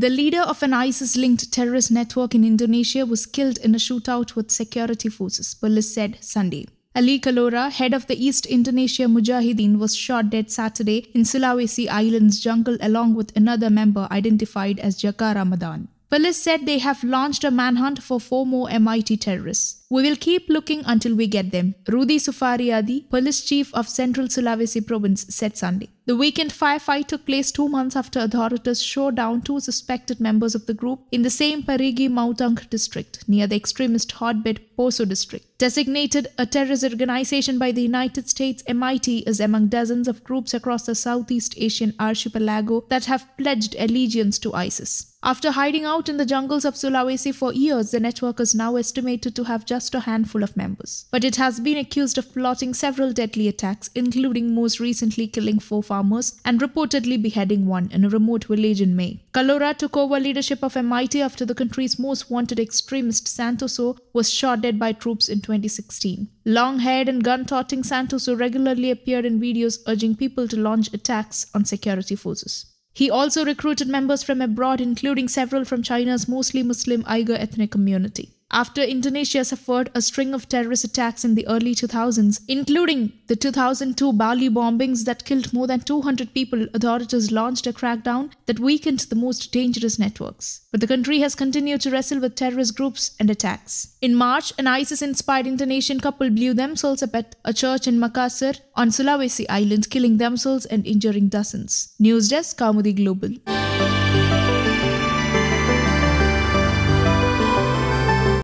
The leader of an ISIS linked terrorist network in Indonesia was killed in a shootout with security forces, police said Sunday. Ali Kalora, head of the East Indonesia Mujahideen, was shot dead Saturday in Sulawesi Island's jungle along with another member identified as Jaka Ramadan. Police said they have launched a manhunt for four more MIT terrorists. We will keep looking until we get them, Rudi Sufariadi, police chief of Central Sulawesi province, said Sunday. The weekend firefight took place two months after authorities showed down two suspected members of the group in the same Parigi Mautang district, near the extremist hotbed Poso district. Designated a terrorist organization by the United States, MIT is among dozens of groups across the Southeast Asian archipelago that have pledged allegiance to ISIS. After hiding out in the jungles of Sulawesi for years, the network is now estimated to have just just a handful of members. But it has been accused of plotting several deadly attacks, including most recently killing four farmers and reportedly beheading one in a remote village in May. Kalora took over leadership of MIT after the country's most wanted extremist Santoso was shot dead by troops in 2016. Long haired and gun toting Santoso regularly appeared in videos urging people to launch attacks on security forces. He also recruited members from abroad, including several from China's mostly Muslim Uyghur ethnic community. After Indonesia suffered a string of terrorist attacks in the early 2000s, including the 2002 Bali bombings that killed more than 200 people, authorities launched a crackdown that weakened the most dangerous networks. But the country has continued to wrestle with terrorist groups and attacks. In March, an ISIS inspired Indonesian couple blew themselves up at a church in Makassar on Sulawesi Island, killing themselves and injuring dozens. News Desk, Kamudi Global.